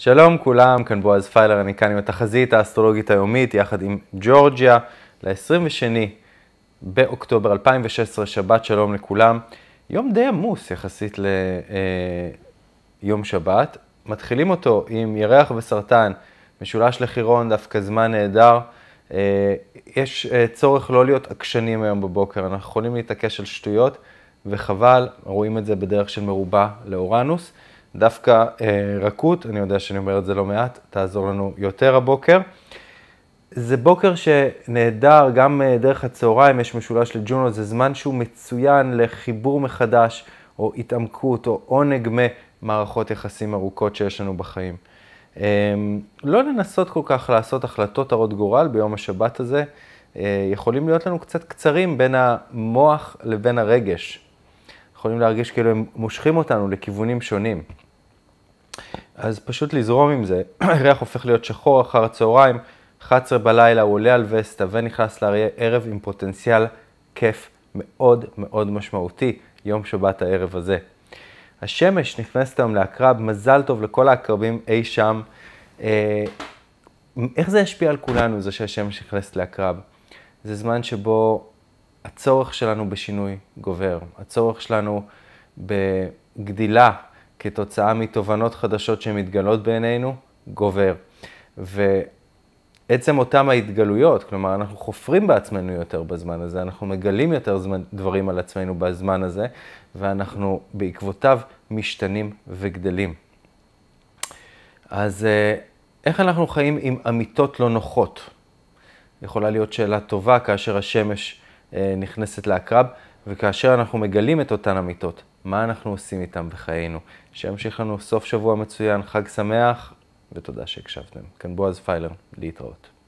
שלום כולם, כאן בועז פיילר, אני כאן עם התחזית האסטרולוגית היומית יחד עם ג'ורג'יה ל-22 באוקטובר 2016, שבת שלום לכולם. יום די עמוס יחסית ליום אה, שבת. מתחילים אותו עם ירח וסרטן, משולש לחירון, דווקא זמן נהדר. אה, יש אה, צורך לא להיות עקשנים היום בבוקר, אנחנו יכולים להתעקש על שטויות, וחבל, רואים את זה בדרך של מרובה לאורנוס. דווקא אה, רכות, אני יודע שאני אומר את זה לא מעט, תעזור לנו יותר הבוקר. זה בוקר שנהדר, גם אה, דרך הצהריים יש משולש לג'ונו, זה זמן שהוא מצוין לחיבור מחדש, או התעמקות, או עונג ממערכות יחסים ארוכות שיש לנו בחיים. אה, לא לנסות כל כך לעשות החלטות הרות גורל ביום השבת הזה, יכולים להיות לנו קצת קצרים בין המוח לבין הרגש. יכולים להרגיש כאילו הם מושכים אותנו לכיוונים שונים. אז פשוט לזרום עם זה. הריח הופך להיות שחור אחר הצהריים, 11 בלילה הוא עולה על וסטה ונכנס לאריה ערב עם פוטנציאל כיף מאוד מאוד משמעותי, יום שבת הערב הזה. השמש נכנסת היום לעקרב, מזל טוב לכל העקרבים אי שם. אה, איך זה ישפיע על כולנו, זה שהשמש נכנסת לעקרב? זה זמן שבו הצורך שלנו בשינוי גובר, הצורך שלנו בגדילה כתוצאה מתובנות חדשות שמתגלות בעינינו, גובר. ועצם אותם ההתגלויות, כלומר, אנחנו חופרים בעצמנו יותר בזמן הזה, אנחנו מגלים יותר זמן, דברים על עצמנו בזמן הזה, ואנחנו בעקבותיו משתנים וגדלים. אז אה, איך אנחנו חיים עם אמיתות לא נוחות? יכולה להיות שאלה טובה כאשר השמש אה, נכנסת לעקרב. וכאשר אנחנו מגלים את אותן אמיתות, מה אנחנו עושים איתן בחיינו. שימשיך לנו סוף שבוע מצוין, חג שמח, ותודה שהקשבתם. כאן בועז פיילר, להתראות.